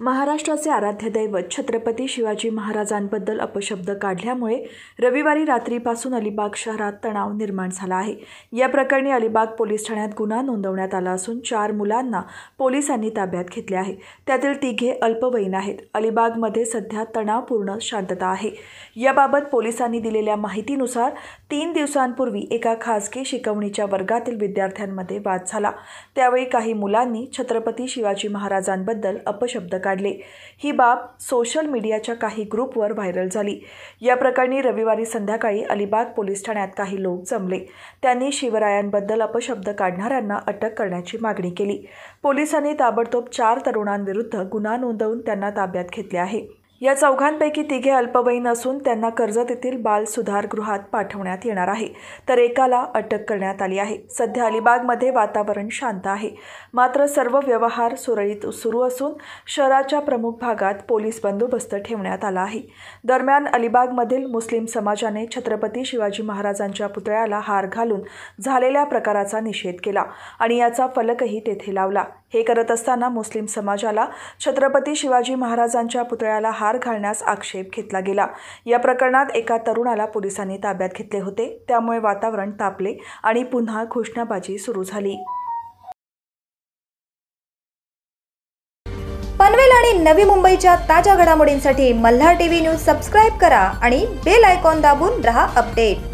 महाराष्ट्राचे आराध्य दैवत छत्रपती शिवाजी महाराजांबद्दल अपशब्द काढल्यामुळे रविवारी रात्रीपासून अलिबाग शहरात तणाव निर्माण झाला आहे या प्रकरणी अलिबाग पोलीस ठाण्यात गुन्हा नोंदवण्यात आला असून चार मुलांना पोलिसांनी ताब्यात घेतले आहे त्यातील तिघे अल्पवयीन आहेत अलिबागमध्ये सध्या तणावपूर्ण शांतता आहे याबाबत पोलिसांनी दिलेल्या माहितीनुसार तीन दिवसांपूर्वी एका खासगी शिकवणीच्या वर्गातील विद्यार्थ्यांमध्ये वाद झाला त्यावेळी काही मुलांनी छत्रपती शिवाजी महाराजांबद्दल अपशब्द काढले ही बाब सोशल मीडियाच्या काही ग्रुपवर व्हायरल झाली या प्रकरणी रविवारी संध्याकाळी अलिबाग पोलीस ठाण्यात काही लोक जमले त्यांनी शिवरायांबद्दल अपशब्द काढणाऱ्यांना अटक करण्याची मागणी केली पोलिसांनी ताबडतोब चार तरुणांविरुद्ध गुन्हा नोंदवून त्यांना ताब्यात घेतले आहे या चौघांपैकी तिघे अल्पवयीन असून त्यांना कर्जत येथील बाल सुधारगृहात पाठवण्यात येणार आहे तर एकाला अटक करण्यात आली आहे सध्या अलिबागमध्ये वातावरण शांत आहे मात्र सर्व व्यवहार सुरळीत सुरू असून शहराच्या प्रमुख भागात पोलीस बंदोबस्त ठेवण्यात आला आहे दरम्यान अलिबागमधील मुस्लिम समाजाने छत्रपती शिवाजी महाराजांच्या पुतळ्याला हार घालून झालेल्या प्रकाराचा निषेध केला आणि याचा फलकही तेथे लावला हे करत असताना मुस्लिम समाजाला छत्रपती शिवाजी महाराजांच्या पुतळ्याला हार घालण्यास आक्षेप घेतला गेला या प्रकरणात एका तरुणाला पोलिसांनी ताब्यात घेतले होते त्यामुळे वातावरण तापले आणि पुन्हा घोषणाबाजी सुरू झाली पनवेल आणि नवी मुंबईच्या ताज्या घडामोडींसाठी मल्हार टीव्ही न्यूज सबस्क्राईब करा आणि बेल आयकॉन दाबून रहा अपडेट